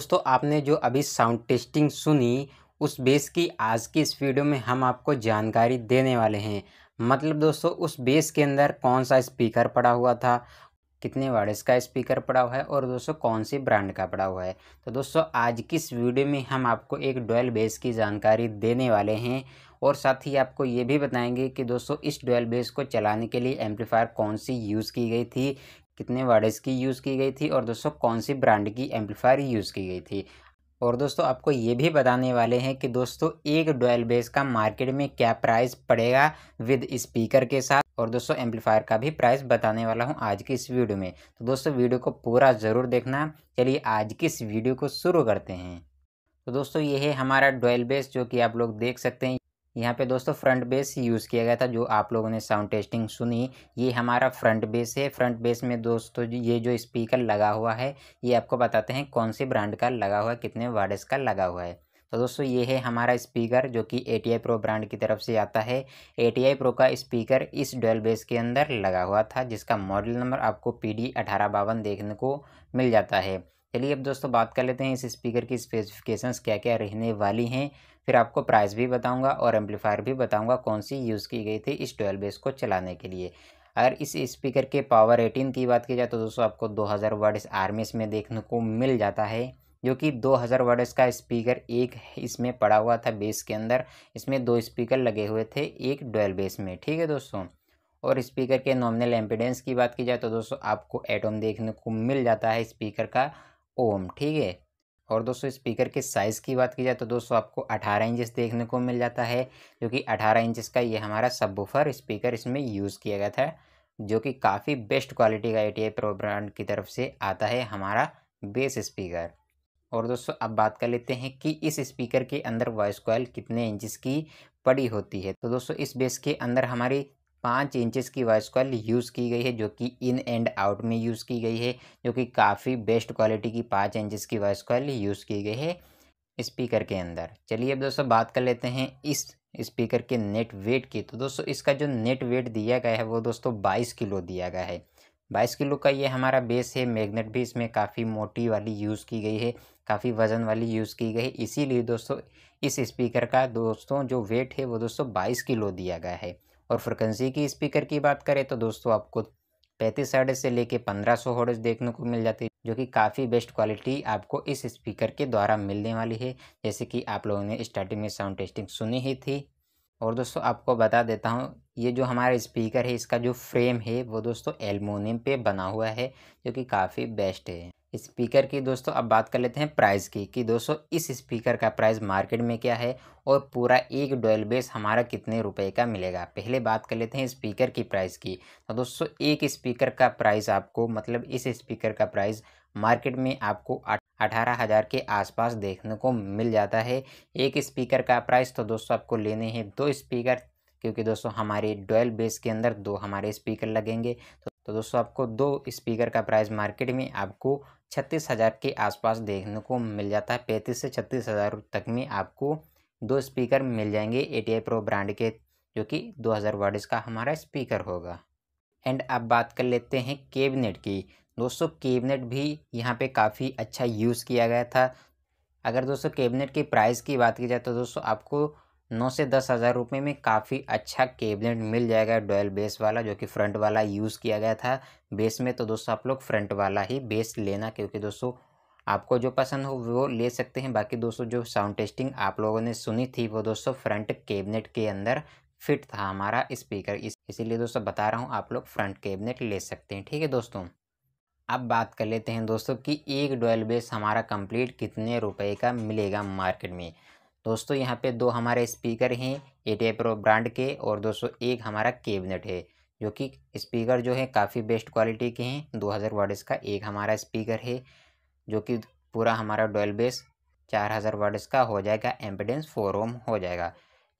दोस्तों आपने जो अभी साउंड टेस्टिंग सुनी उस बेस की आज की इस वीडियो में हम आपको जानकारी देने वाले हैं मतलब दोस्तों उस बेस के अंदर कौन सा स्पीकर पड़ा हुआ था कितने वार्ड्स का स्पीकर पड़ा हुआ है और दोस्तों कौन सी ब्रांड का पड़ा हुआ है तो दोस्तों आज की इस वीडियो में हम आपको एक डोल बेस की जानकारी देने वाले हैं और साथ ही आपको ये भी बताएंगे कि दोस्तों इस डोल बेस को चलाने के लिए एम्पलीफायर कौन सी यूज़ की गई थी कितने वाडेज की यूज़ की गई थी और दोस्तों कौन सी ब्रांड की एम्पलीफायर यूज़ की गई थी और दोस्तों आपको ये भी बताने वाले हैं कि दोस्तों एक डोल बेस का मार्केट में क्या प्राइस पड़ेगा विद स्पीकर के साथ और दोस्तों एम्पलीफायर का भी प्राइस बताने वाला हूँ आज की इस वीडियो में तो दोस्तों वीडियो को पूरा ज़रूर देखना चलिए आज की इस वीडियो को शुरू करते हैं तो दोस्तों ये है हमारा डोल बेस जो कि आप लोग देख सकते हैं यहाँ पे दोस्तों फ्रंट बेस यूज़ किया गया था जो आप लोगों ने साउंड टेस्टिंग सुनी ये हमारा फ्रंट बेस है फ्रंट बेस में दोस्तों ये जो स्पीकर लगा हुआ है ये आपको बताते हैं कौन से ब्रांड का लगा हुआ है कितने वार्डस का लगा हुआ है तो दोस्तों ये है हमारा स्पीकर जो कि A T I pro brand की तरफ से आता है ए टी आई प्रो का स्पीकर इस डोल बेस के अंदर लगा हुआ था जिसका मॉडल नंबर आपको पी डी अठारह बावन देखने को मिल जाता है चलिए अब दोस्तों बात कर लेते हैं इस स्पीकर की स्पेसिफिकेशंस क्या क्या रहने वाली हैं फिर आपको प्राइस भी बताऊंगा और एम्पलीफायर भी बताऊंगा कौन सी यूज़ की गई थी इस ट्वेल्व बेस को चलाने के लिए अगर इस स्पीकर के पावर एटीन की बात की जाए तो दोस्तों आपको दो हज़ार वर्ड्स आर्मिस में देखने को मिल जाता है जो कि 2000 हज़ार का स्पीकर एक इसमें पड़ा हुआ था बेस के अंदर इसमें दो स्पीकर लगे हुए थे एक डोल बेस में ठीक है दोस्तों और स्पीकर के नॉमिनल एम्पिडेंस की बात की जाए तो दोस्तों आपको एटम देखने को मिल जाता है स्पीकर का ओम ठीक है और दोस्तों स्पीकर के साइज़ की बात की जाए तो दोस्तों आपको 18 इंचेस देखने को मिल जाता है जो कि 18 इंचेस का ये हमारा सब स्पीकर इसमें यूज़ किया गया था जो कि काफ़ी बेस्ट क्वालिटी का ए टी ब्रांड की तरफ से आता है हमारा बेस स्पीकर और दोस्तों अब बात कर लेते हैं कि इस स्पीकर के अंदर वॉइस कॉयल कितने इंचज़ की पड़ी होती है तो दोस्तों इस बेस के अंदर हमारी पाँच इंचेस की वॉइस कॉल यूज़ की गई है जो कि इन एंड आउट में यूज़ की गई है जो कि काफ़ी बेस्ट क्वालिटी की पाँच इंचेस की वॉइस कॉल यूज़ की गई है स्पीकर के अंदर चलिए अब दोस्तों बात कर लेते हैं इस स्पीकर के नेट वेट की तो दोस्तों इसका जो नेट वेट दिया गया है वो दोस्तों बाईस किलो दिया गया है बाईस किलो का ये हमारा बेस है मैग्नेट भी इसमें काफ़ी मोटी वाली यूज़ की गई है काफ़ी वज़न वाली यूज़ की गई है इसीलिए दोस्तों इस स्पीकर का दोस्तों जो वेट है वो दोस्तों बाईस किलो दिया गया है और फ्रिक्वेंसी की स्पीकर की बात करें तो दोस्तों आपको पैंतीस हर्ड से लेके पंद्रह सौ हर्ड देखने को मिल जाती है जो कि काफ़ी बेस्ट क्वालिटी आपको इस स्पीकर के द्वारा मिलने वाली है जैसे कि आप लोगों ने स्टार्टिंग में साउंड टेस्टिंग सुनी ही थी और दोस्तों आपको बता देता हूँ ये जो हमारा स्पीकर है इसका जो फ्रेम है वो दोस्तों एलमोनियम पे बना हुआ है जो कि काफ़ी बेस्ट है स्पीकर की दोस्तों अब बात कर लेते हैं प्राइस की कि दोस्तों इस स्पीकर का प्राइस मार्केट में क्या है और पूरा एक डॉयल बेस हमारा कितने रुपए का मिलेगा पहले बात कर लेते हैं स्पीकर की प्राइस की तो दोस्तों एक स्पीकर का प्राइस आपको मतलब इस स्पीकर का प्राइस मार्केट में आपको अठारह हज़ार के आसपास देखने को मिल जाता है एक स्पीकर का प्राइस तो दोस्तों आपको लेने हैं दो स्पीकर क्योंकि दोस्तों हमारे डॉयल बेस के अंदर दो हमारे स्पीकर लगेंगे तो, तो दोस्तों आपको दो स्पीकर का प्राइस मार्केट में आपको छत्तीस हज़ार के आसपास देखने को मिल जाता है पैंतीस से छत्तीस हज़ार तक में आपको दो स्पीकर मिल जाएंगे A T I pro brand के जो कि दो हज़ार वाट्स का हमारा स्पीकर होगा एंड अब बात कर लेते हैं केबिनेट की दोस्तों केबिनेट भी यहाँ पे काफ़ी अच्छा यूज़ किया गया था अगर दोस्तों केबिनेट की प्राइस की बात की जाए तो दोस्तों आपको नौ से दस हज़ार रुपये में काफ़ी अच्छा केबलेट मिल जाएगा डोयल बेस वाला जो कि फ्रंट वाला यूज़ किया गया था बेस में तो दोस्तों आप लोग फ्रंट वाला ही बेस लेना क्योंकि दोस्तों आपको जो पसंद हो वो ले सकते हैं बाकी दोस्तों जो साउंड टेस्टिंग आप लोगों ने सुनी थी वो दोस्तों फ्रंट कैबिनेट के अंदर फिट था हमारा स्पीकर इस इसीलिए दोस्तों बता रहा हूँ आप लोग फ्रंट कैबिनेट ले सकते हैं ठीक है दोस्तों अब बात कर लेते हैं दोस्तों कि एक डोयल बेस हमारा कंप्लीट कितने रुपए का मिलेगा मार्केट में दोस्तों यहाँ पे दो हमारे स्पीकर हैं ए प्रो ब्रांड के और दोस्तों एक हमारा केबिनेट है जो कि स्पीकर जो है काफ़ी बेस्ट क्वालिटी के हैं 2000 हज़ार वाट्स का एक हमारा स्पीकर है जो कि पूरा हमारा डोल बेस 4000 हज़ार वाट्स का हो जाएगा एम्पिडेंस फोर ओम हो जाएगा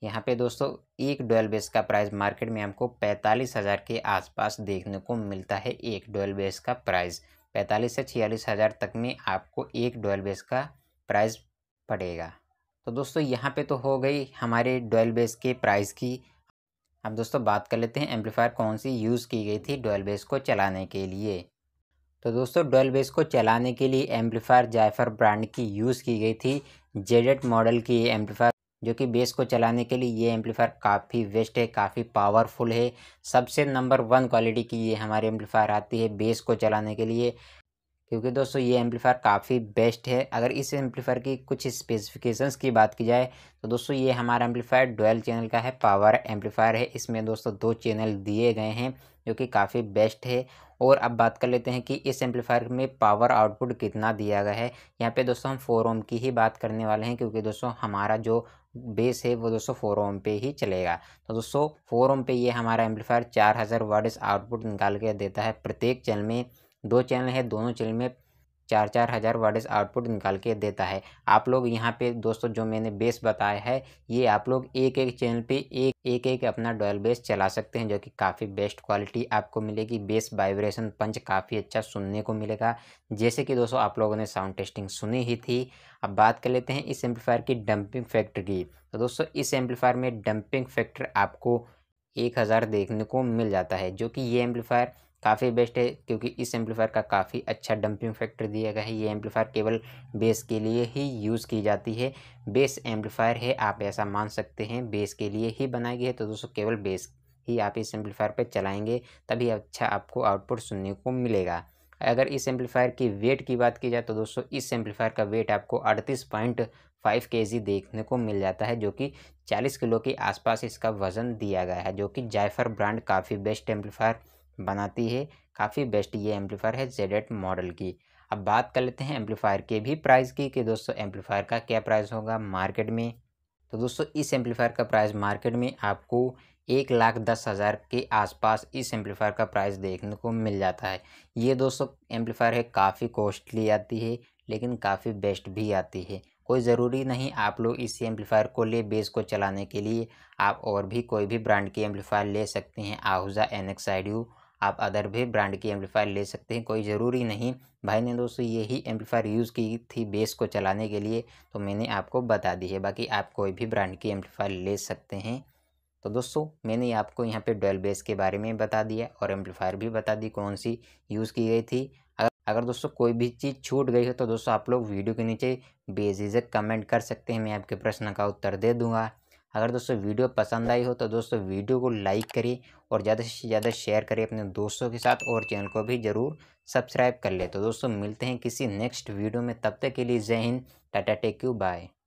यहाँ पे दोस्तों एक डोल बेस का प्राइस मार्केट में हमको पैंतालीस हज़ार के आसपास देखने को मिलता है एक डोल बेस का प्राइस पैंतालीस से छियालीस हज़ार तक में आपको एक डोल बेस का प्राइस पड़ेगा तो दोस्तों यहाँ पे तो हो गई हमारे डोयल बेस के प्राइस की अब दोस्तों बात कर लेते हैं एम्पलीफायर कौन सी यूज़ की गई थी डोयल बेस को चलाने के लिए तो दोस्तों डोयल बेस को चलाने के लिए एम्पलीफायर जायफर ब्रांड की यूज़ की गई थी जेडेट मॉडल की ये एम्पलीफायर जो कि बेस को चलाने के लिए ये एम्पलीफायर काफ़ी वेस्ट है काफ़ी पावरफुल है सबसे नंबर वन क्वालिटी की ये हमारे एम्पलीफायर आती है बेस को चलाने के लिए क्योंकि दोस्तों ये एम्पलीफायर काफ़ी बेस्ट है अगर इस एम्पलीफायर की कुछ स्पेसिफिकेशंस की बात की जाए तो दोस्तों ये हमारा एम्पलीफायर डोल चैनल का है पावर एम्पलीफायर है इसमें दोस्तों दो चैनल दिए गए हैं जो कि काफ़ी बेस्ट है और अब बात कर लेते हैं कि इस एम्पलीफायर में पावर आउटपुट कितना दिया गया है यहाँ पर दोस्तों हम फोर ओम की ही बात करने वाले हैं क्योंकि दोस्तों हमारा जो बेस है वो दोस्तों फोर ओम पे ही चलेगा तो दोस्तों फोर ओम पे ये हमारा एम्पलीफायर चार हज़ार वर्ड्स आउटपुट निकाल के देता है प्रत्येक चैनल में दो चैनल है दोनों चैनल में चार चार हज़ार वर्ड्स आउटपुट निकाल के देता है आप लोग यहाँ पे दोस्तों जो मैंने बेस बताया है ये आप लोग एक एक चैनल पे एक एक एक अपना डॉयल बेस चला सकते हैं जो कि काफ़ी बेस्ट क्वालिटी आपको मिलेगी बेस वाइब्रेशन पंच काफ़ी अच्छा सुनने को मिलेगा जैसे कि दोस्तों आप लोगों ने साउंड टेस्टिंग सुनी ही थी अब बात कर लेते हैं इस एम्पलीफायर की डंपिंग फैक्टर की तो दोस्तों इस एम्पलीफायर में डंपिंग फैक्टर आपको एक हज़ार देखने को मिल जाता है जो कि ये एम्पलीफायर काफ़ी बेस्ट है क्योंकि इस एम्पलीफायर का काफ़ी अच्छा डंपिंग फैक्टर दिया गया है ये एम्पलीफायर केवल बेस के लिए ही यूज़ की जाती है बेस एम्पलीफायर है आप ऐसा मान सकते हैं बेस के लिए ही बनाई गई है तो दोस्तों केवल बेस ही आप इस एम्पलीफायर पर चलाएँगे तभी अच्छा आपको आउटपुट सुनने को मिलेगा अगर इस एम्पलीफायर की वेट की बात की जाए तो दोस्तों इस एम्पलीफायर का वेट आपको अड़तीस पॉइंट फाइव के जी देखने को मिल जाता है जो कि चालीस किलो के आसपास इसका वज़न दिया गया है जो कि जायफर ब्रांड काफ़ी बेस्ट एम्पलीफायर बनाती है काफ़ी बेस्ट ये एम्पलीफायर है जेडेट मॉडल की अब बात कर लेते हैं एम्पलीफायर के भी प्राइस की कि दोस्तों एम्पलीफायर का क्या प्राइस होगा मार्केट में तो दोस्तों इस एम्पलीफायर का प्राइस मार्केट में आपको एक लाख दस हज़ार के आसपास इस एम्पलीफायर का प्राइस देखने को मिल जाता है ये दोस्तों एम्पलीफायर है काफ़ी कॉस्टली आती है लेकिन काफ़ी बेस्ट भी आती है कोई ज़रूरी नहीं आप लोग इस एम्पलीफायर को ले बेस को चलाने के लिए आप और भी कोई भी ब्रांड की एम्पलीफायर ले सकते हैं Ahuja N X I D आप अदर भी ब्रांड की एम्पलीफायर ले सकते हैं कोई ज़रूरी नहीं भाई ने दोस्तों यही एम्पलीफायर यूज़ की थी बेस को चलाने के लिए तो मैंने आपको बता दी है बाकी आप कोई भी ब्रांड की एम्पलीफायर ले सकते हैं तो दोस्तों मैंने आपको यहाँ पे डोल बेस के बारे में बता दिया और एम्पलीफायर भी बता दी कौन सी यूज़ की गई थी अगर अगर दोस्तों कोई भी चीज़ छूट गई हो तो दोस्तों आप लोग वीडियो के नीचे बेझिझक कमेंट कर सकते हैं मैं आपके प्रश्न का उत्तर दे दूंगा अगर दोस्तों वीडियो पसंद आई हो तो दोस्तों वीडियो को लाइक करिए और ज़्यादा से ज़्यादा शेयर करिए अपने दोस्तों के साथ और चैनल को भी ज़रूर सब्सक्राइब कर ले तो दोस्तों मिलते हैं किसी नेक्स्ट वीडियो में तब तक के लिए जय Hind tata take you bye